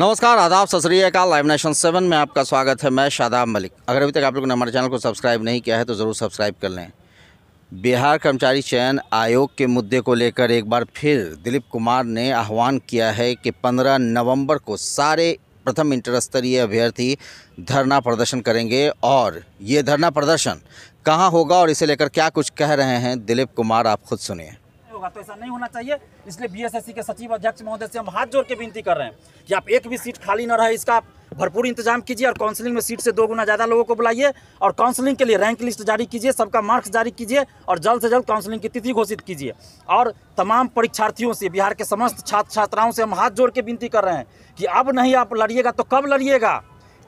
नमस्कार आदाब सत का लाइव नेशन सेवन में आपका स्वागत है मैं शादाब मलिक अगर अभी तक आप लोगों ने हमारे चैनल को सब्सक्राइब नहीं किया है तो ज़रूर सब्सक्राइब कर लें बिहार कर्मचारी चयन आयोग के मुद्दे को लेकर एक बार फिर दिलीप कुमार ने आह्वान किया है कि 15 नवंबर को सारे प्रथम इंटरस्तरीय अभ्यर्थी धरना प्रदर्शन करेंगे और ये धरना प्रदर्शन कहाँ होगा और इसे लेकर क्या कुछ कह रहे हैं दिलीप कुमार आप खुद सुनिए होगा तो ऐसा नहीं होना चाहिए इसलिए बीएसएससी के सचिव अध्यक्ष महोदय से हम हाथ जोड़ के विनती कर रहे हैं कि आप एक भी सीट खाली न रहे इसका भरपूर इंतजाम कीजिए और काउंसलिंग में सीट से दो गुना ज़्यादा लोगों को बुलाइए और काउंसलिंग के लिए रैंक लिस्ट जारी कीजिए सबका मार्क्स जारी कीजिए और जल्द से जल्द काउंसलिंग की तिथि घोषित कीजिए और तमाम परीक्षार्थियों से बिहार के समस्त छात्र छात्राओं से हम हाथ जोड़ के विनती कर रहे हैं कि अब नहीं आप लड़िएगा तो कब लड़िएगा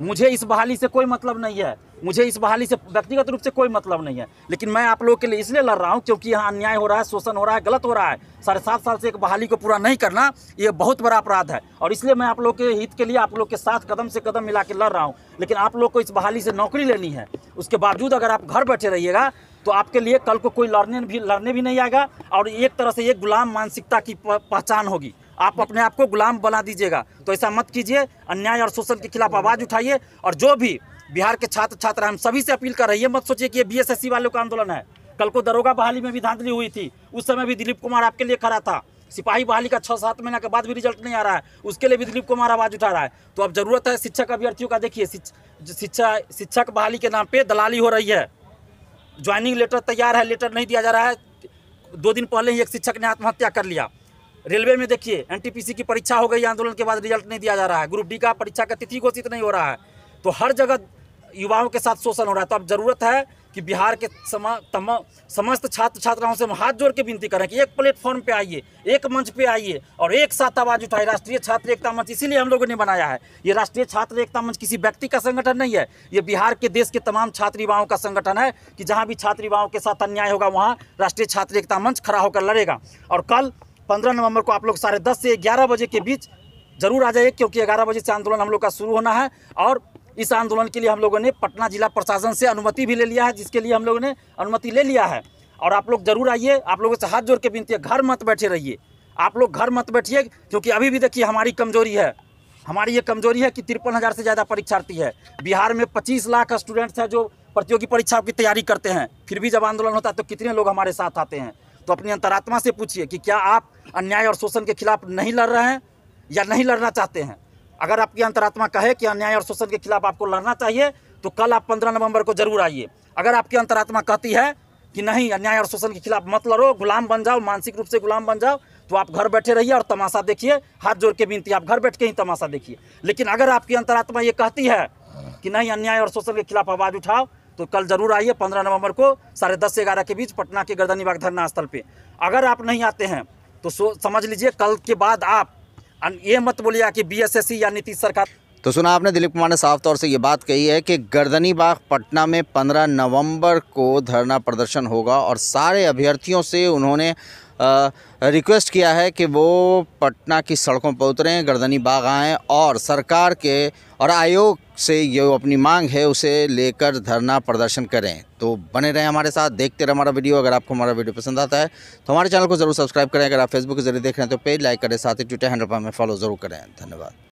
मुझे इस बहाली से कोई मतलब नहीं है मुझे इस बहाली से व्यक्तिगत रूप से कोई मतलब नहीं है लेकिन मैं आप लोगों के लिए इसलिए लड़ रहा हूँ क्योंकि यहाँ अन्याय हो रहा है शोषण हो रहा है गलत हो रहा है साढ़े सात साल से एक बहाली को पूरा नहीं करना ये बहुत बड़ा अपराध है और इसलिए मैं आप लोग के हित के लिए आप लोग के साथ कदम से कदम मिला के लड़ रहा हूँ लेकिन आप लोग को इस बहाली से नौकरी लेनी है उसके बावजूद अगर आप घर बैठे रहिएगा तो आपके लिए कल को कोई लड़ने भी लड़ने भी नहीं आएगा और एक तरह से ये गुलाम मानसिकता की पहचान होगी आप अपने आप को गुलाम बना दीजिएगा तो ऐसा मत कीजिए अन्याय और शोषण के खिलाफ आवाज़ उठाइए और जो भी बिहार के छात्र छात्रा हम सभी से अपील कर रहे हैं मत सोचिए कि ये बीएसएससी वालों का आंदोलन है कल को दरोगा बहाली में भी धांधली हुई थी उस समय भी दिलीप कुमार आपके लिए खड़ा था सिपाही बहाली का छः सात महीना के बाद भी रिजल्ट नहीं आ रहा है उसके लिए भी दिलीप कुमार आवाज़ उठा रहा है तो अब जरूरत है शिक्षक अभ्यर्थियों का देखिए शिक्षा शिक्षक बहाली के नाम पर दलाली हो रही है ज्वाइनिंग लेटर तैयार है लेटर नहीं दिया जा रहा है दो दिन पहले ही एक शिक्षक ने आत्महत्या कर लिया रेलवे में देखिए एनटीपीसी की परीक्षा हो गई आंदोलन के बाद रिजल्ट नहीं दिया जा रहा है ग्रुप डी का परीक्षा का तिथि घोषित नहीं हो रहा है तो हर जगह युवाओं के साथ शोषण हो रहा है तो अब जरूरत है कि बिहार के समा तम समस्त छात्र छात्राओं से हम हाथ जोड़ के विनती करें कि एक प्लेटफॉर्म पे आइए एक मंच पे आइए और एक साथ आवाज उठाए राष्ट्रीय छात्र एकता मंच इसीलिए हम लोगों ने बनाया है ये राष्ट्रीय छात्र एकता मंच किसी व्यक्ति का संगठन नहीं है ये बिहार के देश के तमाम छात्र युवाओं का संगठन है कि जहाँ भी छात्र युवाओं के साथ अन्याय होगा वहाँ राष्ट्रीय छात्र एकता मंच खड़ा होकर लड़ेगा और कल पंद्रह नवंबर को आप लोग साढ़े दस से ग्यारह बजे के बीच जरूर आ जाइए क्योंकि ग्यारह बजे से आंदोलन हम लोग का शुरू होना है और इस आंदोलन के लिए हम लोगों ने पटना जिला प्रशासन से अनुमति भी ले लिया है जिसके लिए हम लोगों ने अनुमति ले लिया है और आप लोग जरूर आइए आप लोगों से हाथ जोड़ के विनती है घर मत बैठे रहिए आप लोग घर मत बैठिए क्योंकि अभी भी देखिए हमारी कमजोरी है हमारी ये कमजोरी है कि तिरपन हज़ार से ज़्यादा परीक्षार्थी है बिहार में पच्चीस लाख स्टूडेंट्स हैं जो प्रतियोगी परीक्षाओं की तैयारी करते हैं फिर भी जब आंदोलन होता है तो कितने लोग हमारे साथ आते हैं तो अपनी अंतरात्मा से पूछिए कि क्या आप अन्याय और शोषण के खिलाफ नहीं लड़ रहे हैं या नहीं लड़ना चाहते हैं अगर आपकी अंतरात्मा कहे कि अन्याय और शोषण के खिलाफ आपको लड़ना चाहिए तो कल आप पंद्रह नवंबर को जरूर आइए अगर आपकी अंतरात्मा कहती है कि नहीं अन्याय और शोषण के खिलाफ मत लड़ो गुलाम बन जाओ मानसिक रूप से गुलाम बन जाओ तो आप घर बैठे रहिए और तमाशा देखिए हाथ जोड़ के बीनती आप घर बैठ के ही तमाशा देखिए लेकिन अगर आपकी अंतरात्मा ये कहती है कि नहीं अन्याय और शोषण के खिलाफ आवाज़ उठाओ तो कल जरूर आइए पंद्रह नवंबर को साढ़े दस से ग्यारह के बीच पटना के गर्दनी बाग धरना स्थल पे अगर आप नहीं आते हैं तो समझ लीजिए कल के बाद आप ये मत बोलिए कि बी या नीतीश सरकार तो सुना आपने दिलीप कुमार ने साफ तौर से ये बात कही है कि गर्दनी बाग पटना में 15 नवंबर को धरना प्रदर्शन होगा और सारे अभ्यर्थियों से उन्होंने रिक्वेस्ट किया है कि वो पटना की सड़कों पर उतरें गर्दनी बाग आएँ और सरकार के और आयोग से जो अपनी मांग है उसे लेकर धरना प्रदर्शन करें तो बने रहें हमारे साथ देखते रहें हमारा वीडियो अगर आपको हमारा वीडियो पसंद आता है तो हमारे चैनल को ज़रूर सब्सक्राइब करें अगर आप फेसबुक के जरिए देख रहे हैं तो पेज लाइक करें साथ ही ट्विटर हैंडल पर हमें फॉलो ज़रूर करें धन्यवाद